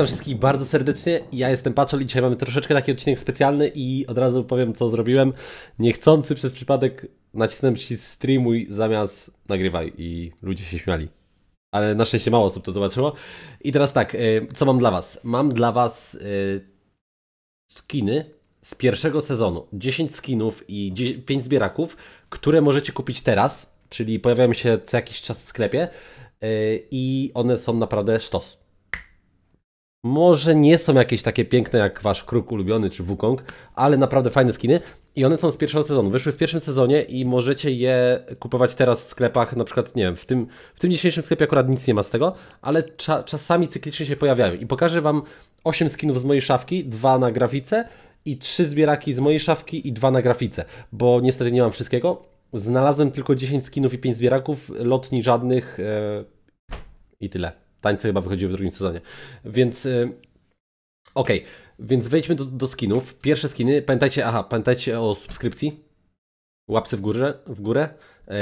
Witam wszystkich bardzo serdecznie. Ja jestem Paczol i dzisiaj mamy troszeczkę taki odcinek specjalny i od razu powiem co zrobiłem. Niechcący przez przypadek nacisnąłem przycisk streamuj zamiast nagrywaj i ludzie się śmiali. Ale na szczęście mało osób to zobaczyło. I teraz tak, e, co mam dla was? Mam dla was e, skiny z pierwszego sezonu. 10 skinów i 5 zbieraków, które możecie kupić teraz, czyli pojawiają się co jakiś czas w sklepie e, i one są naprawdę sztos może nie są jakieś takie piękne jak wasz kruk ulubiony czy Wukong, ale naprawdę fajne skiny i one są z pierwszego sezonu. Wyszły w pierwszym sezonie i możecie je kupować teraz w sklepach, na przykład, nie wiem, w tym, w tym dzisiejszym sklepie akurat nic nie ma z tego, ale cza czasami cyklicznie się pojawiają i pokażę wam 8 skinów z mojej szafki, dwa na grafice i trzy zbieraki z mojej szafki i dwa na grafice, bo niestety nie mam wszystkiego. Znalazłem tylko 10 skinów i 5 zbieraków, lotni żadnych yy, i tyle tańce chyba wychodziły w drugim sezonie. Więc y, okej, okay. więc wejdźmy do, do skinów. Pierwsze skiny, pamiętajcie, aha, pamiętajcie o subskrypcji, łapce w górę, w górę y,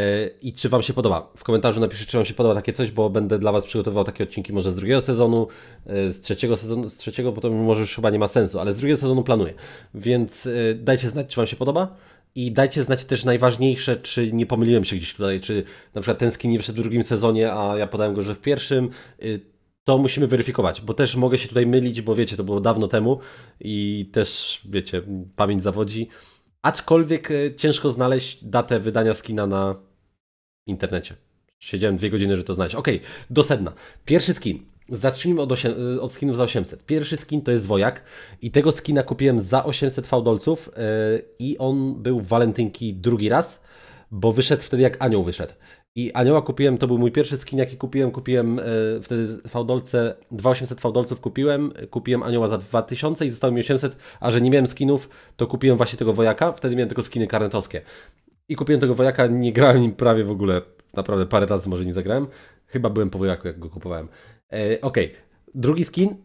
i czy Wam się podoba. W komentarzu napiszcie, czy Wam się podoba takie coś, bo będę dla Was przygotowywał takie odcinki może z drugiego sezonu, y, z trzeciego sezonu, z trzeciego, potem może już chyba nie ma sensu, ale z drugiego sezonu planuję. Więc dajcie znać, czy Wam się podoba. I dajcie znać też najważniejsze, czy nie pomyliłem się gdzieś tutaj, czy na przykład ten skin nie wyszedł w drugim sezonie, a ja podałem go, że w pierwszym. Y, to musimy weryfikować, bo też mogę się tutaj mylić, bo wiecie, to było dawno temu i też, wiecie, pamięć zawodzi. Aczkolwiek y, ciężko znaleźć datę wydania skina na internecie. Siedziałem dwie godziny, żeby to znaleźć. Okej, okay, do sedna. Pierwszy skin. Zacznijmy od, y, od skinów za 800. Pierwszy skin to jest Wojak i tego skina kupiłem za 800 faudolców y, i on był w walentynki drugi raz, bo wyszedł wtedy jak anioł wyszedł. I anioła kupiłem, to był mój pierwszy skin jaki kupiłem, kupiłem yy, wtedy faudolce, 2800 faudolców kupiłem, kupiłem anioła za 2000 i zostało mi 800, a że nie miałem skinów, to kupiłem właśnie tego Wojaka, wtedy miałem tylko skiny karnetowskie. I kupiłem tego Wojaka, nie grałem nim prawie w ogóle, naprawdę parę razy może nie zagrałem, chyba byłem po Wojaku jak go kupowałem. E, okej, ok, drugi skin.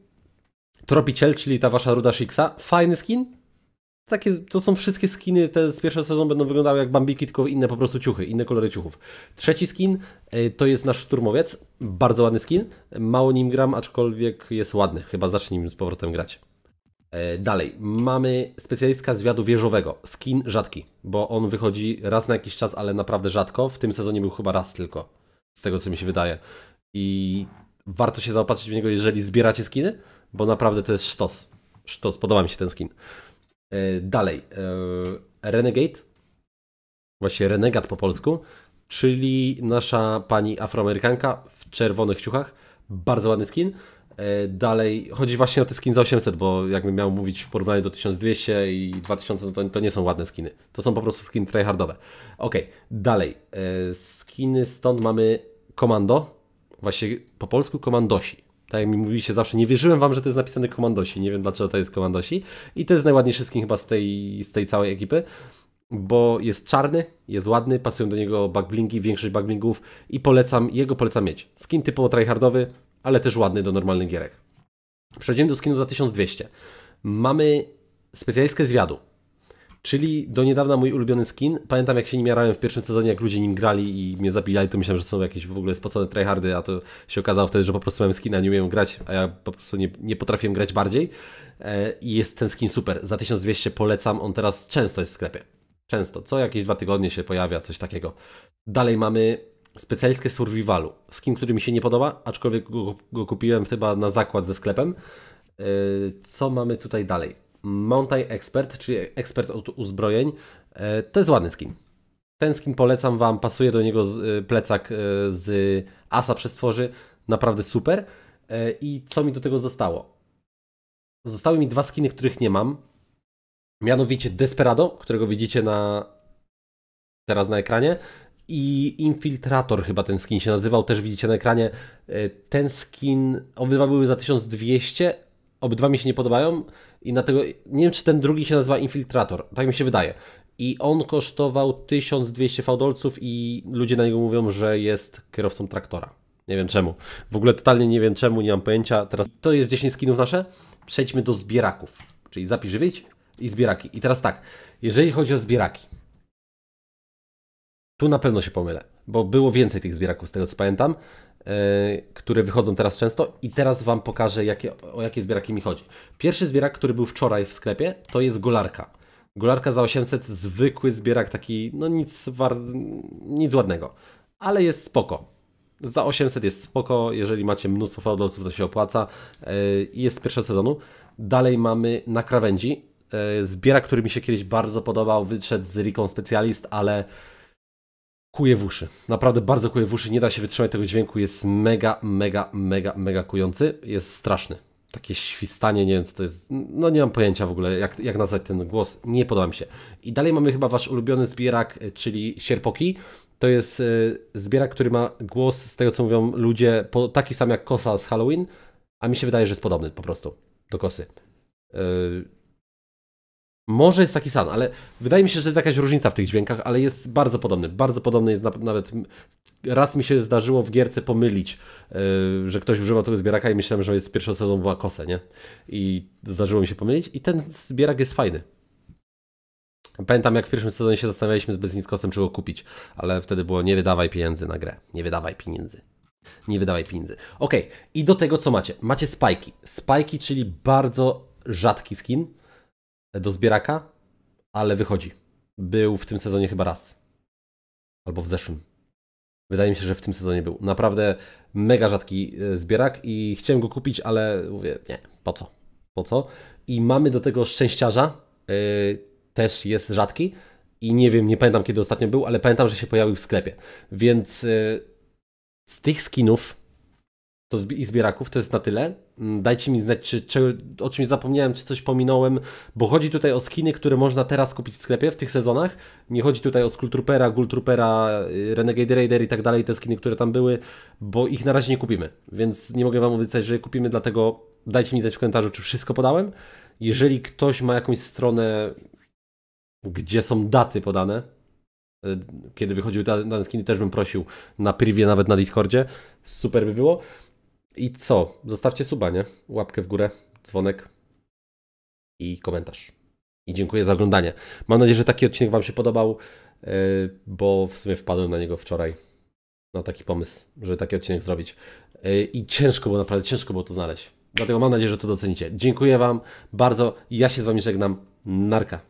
Tropiciel, czyli ta wasza ruda Shiksa. Fajny skin. Takie, to są wszystkie skiny, te z pierwszego sezonu będą wyglądały jak bambiki, tylko inne po prostu ciuchy, inne kolory ciuchów. Trzeci skin e, to jest nasz szturmowiec. Bardzo ładny skin. Mało nim gram, aczkolwiek jest ładny. Chyba zacznę nim z powrotem grać. E, dalej, mamy specjalistka zwiadu wieżowego, skin rzadki, bo on wychodzi raz na jakiś czas, ale naprawdę rzadko. W tym sezonie był chyba raz tylko, z tego co mi się wydaje. I warto się zaopatrzyć w niego, jeżeli zbieracie skiny, bo naprawdę to jest sztos. Sztos, podoba mi się ten skin. E, dalej, e, Renegade, właśnie Renegat po polsku, czyli nasza pani afroamerykanka w czerwonych ciuchach. Bardzo ładny skin. E, dalej, chodzi właśnie o te skin za 800, bo jakbym miał mówić w porównaniu do 1200 i 2000, no to, to nie są ładne skiny. To są po prostu skiny tryhardowe. Ok, dalej. Skiny stąd mamy Komando, właśnie po polsku komandosi. Tak jak mi mówiliście zawsze, nie wierzyłem wam, że to jest napisane komandosi. Nie wiem dlaczego to jest komandosi. I to jest najładniejszy skin chyba z tej, z tej całej ekipy, bo jest czarny, jest ładny, pasują do niego backblingi, większość backblingów i polecam, jego polecam mieć. Skin typowo tryhardowy, ale też ładny do normalnych gierek. Przejdziemy do skinów za 1200. Mamy specjalistkę zwiadu. Czyli do niedawna mój ulubiony skin. Pamiętam jak się nim jarałem w pierwszym sezonie, jak ludzie nim grali i mnie zabijali, to myślałem, że są jakieś w ogóle spocone tryhardy, a to się okazało wtedy, że po prostu miałem skina, nie umiem grać, a ja po prostu nie, nie potrafiłem grać bardziej. E, I jest ten skin super. Za 1200 polecam, on teraz często jest w sklepie. Często, co jakieś dwa tygodnie się pojawia, coś takiego. Dalej mamy specjalistkę survivalu. Skin, który mi się nie podoba, aczkolwiek go, go kupiłem chyba na zakład ze sklepem. E, co mamy tutaj dalej? Mountain Expert, czyli ekspert od uzbrojeń. E, to jest ładny skin. Ten skin polecam Wam, pasuje do niego e, plecak e, z Asa przestworzy, naprawdę super. I co mi do tego zostało? Zostały mi dwa skiny, których nie mam. Mianowicie Desperado, którego widzicie na teraz na ekranie i Infiltrator chyba ten skin się nazywał, też widzicie na ekranie. Ten skin, obydwa były za 1200, obydwa mi się nie podobają i dlatego nie wiem, czy ten drugi się nazywa Infiltrator, tak mi się wydaje. I on kosztował 1200 fałdolców i ludzie na niego mówią, że jest kierowcą traktora. Nie wiem czemu. W ogóle totalnie nie wiem czemu, nie mam pojęcia. Teraz to jest 10 skinów nasze. Przejdźmy do zbieraków, czyli zapis żywieć i zbieraki. I teraz tak, jeżeli chodzi o zbieraki, tu na pewno się pomylę, bo było więcej tych zbieraków z tego co pamiętam. E, które wychodzą teraz często i teraz Wam pokażę, jakie, o jakie zbieraki mi chodzi. Pierwszy zbierak, który był wczoraj w sklepie, to jest golarka. Golarka za 800, zwykły zbierak, taki, no nic, war, nic ładnego, ale jest spoko. Za 800 jest spoko, jeżeli macie mnóstwo fałdolców, to się opłaca i e, jest z pierwszego sezonu. Dalej mamy na krawędzi e, zbierak, który mi się kiedyś bardzo podobał, wyszedł z Riką Specjalist, ale kuje w uszy. Naprawdę bardzo kuje w uszy, nie da się wytrzymać tego dźwięku, jest mega, mega, mega, mega kujący, jest straszny. Takie świstanie, nie wiem co to jest, no nie mam pojęcia w ogóle jak, jak nazwać ten głos, nie podoba mi się. I dalej mamy chyba wasz ulubiony zbierak, e, czyli sierpoki. To jest e, zbierak, który ma głos, z tego co mówią ludzie, po, taki sam jak kosa z Halloween, a mi się wydaje, że jest podobny po prostu do kosy. E, może jest taki sam, ale wydaje mi się, że jest jakaś różnica w tych dźwiękach, ale jest bardzo podobny. Bardzo podobny jest nawet. Raz mi się zdarzyło w gierce pomylić, yy, że ktoś używał tego zbieraka i myślałem, że jest z pierwszego sezonu była kose, nie? I zdarzyło mi się pomylić. I ten zbierak jest fajny. Pamiętam, jak w pierwszym sezonie się zastanawialiśmy z Beznickosem, czy go kupić, ale wtedy było nie wydawaj pieniędzy na grę. Nie wydawaj pieniędzy. Nie wydawaj pieniędzy. Ok, i do tego co macie? Macie spajki. Spajki, czyli bardzo rzadki skin do zbieraka, ale wychodzi. Był w tym sezonie chyba raz. Albo w zeszłym. Wydaje mi się, że w tym sezonie był. Naprawdę mega rzadki e, zbierak i chciałem go kupić, ale mówię, nie, po co? Po co? I mamy do tego szczęściarza. Yy, też jest rzadki. I nie wiem, nie pamiętam kiedy ostatnio był, ale pamiętam, że się pojawił w sklepie. Więc yy, z tych skinów to zbi i zbieraków, to jest na tyle. Mm, dajcie mi znać, czy, czy, o czymś zapomniałem, czy coś pominąłem, bo chodzi tutaj o skiny, które można teraz kupić w sklepie w tych sezonach. Nie chodzi tutaj o Skulltroopera, Gultroopera, y, Renegade Raider i tak dalej, te skiny, które tam były, bo ich na razie nie kupimy, więc nie mogę Wam obiecać, że je kupimy, dlatego dajcie mi znać w komentarzu, czy wszystko podałem. Jeżeli ktoś ma jakąś stronę, gdzie są daty podane, y, kiedy wychodził dane skiny, też bym prosił na privie, nawet na Discordzie. Super by było. I co? Zostawcie suba, nie? Łapkę w górę, dzwonek i komentarz. I dziękuję za oglądanie. Mam nadzieję, że taki odcinek Wam się podobał, e, bo w sumie wpadłem na niego wczoraj. Na taki pomysł, żeby taki odcinek zrobić. E, I ciężko było, naprawdę ciężko było to znaleźć. Dlatego mam nadzieję, że to docenicie. Dziękuję Wam bardzo. Ja się z Wami żegnam. Narka.